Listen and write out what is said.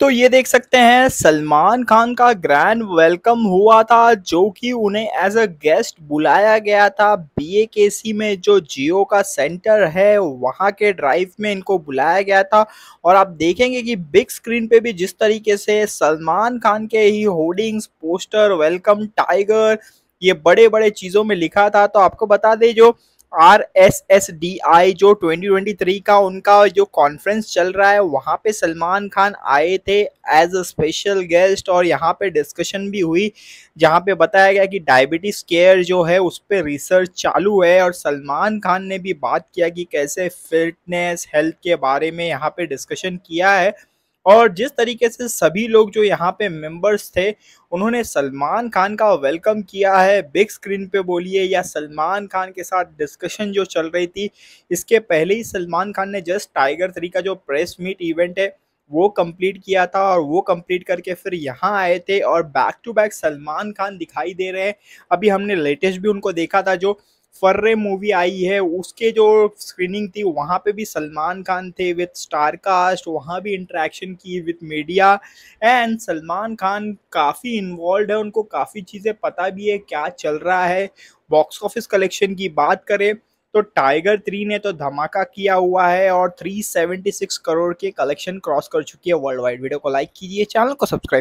तो ये देख सकते हैं सलमान खान का ग्रैंड वेलकम हुआ था जो कि उन्हें एज अ गेस्ट बुलाया गया था बी में जो जियो का सेंटर है वहाँ के ड्राइव में इनको बुलाया गया था और आप देखेंगे कि बिग स्क्रीन पे भी जिस तरीके से सलमान खान के ही होर्डिंग्स पोस्टर वेलकम टाइगर ये बड़े बड़े चीज़ों में लिखा था तो आपको बता दें जो R S S D I जो 2023 का उनका जो कॉन्फ्रेंस चल रहा है वहाँ पे सलमान खान आए थे एज अ स्पेशल गेस्ट और यहाँ पे डिस्कशन भी हुई जहाँ पे बताया गया कि डायबिटीज़ केयर जो है उस पर रिसर्च चालू है और सलमान खान ने भी बात किया कि कैसे फिटनेस हेल्थ के बारे में यहाँ पे डिस्कशन किया है और जिस तरीके से सभी लोग जो यहाँ पे मेंबर्स थे उन्होंने सलमान खान का वेलकम किया है बिग स्क्रीन पे बोलिए या सलमान खान के साथ डिस्कशन जो चल रही थी इसके पहले ही सलमान खान ने जस्ट टाइगर थ्री का जो प्रेस मीट इवेंट है वो कंप्लीट किया था और वो कंप्लीट करके फिर यहाँ आए थे और back to back Salman Khan दिखाई दे रहे हैं अभी हमने लेटेस्ट भी उनको देखा था जो फर्रे मूवी आई है उसके जो स्क्रीनिंग थी वहाँ पे भी सलमान खान थे विथ स्टार कास्ट वहाँ भी इंटरेक्शन की with media and Salman Khan काफ़ी इन्वॉल्व है उनको काफ़ी चीज़ें पता भी है क्या चल रहा है बॉक्स ऑफिस कलेक्शन की बात करें तो टाइगर थ्री ने तो धमाका किया हुआ है और 376 करोड़ के कलेक्शन क्रॉस कर चुकी है वर्ल्ड वाइड वीडियो को लाइक कीजिए चैनल को सब्सक्राइब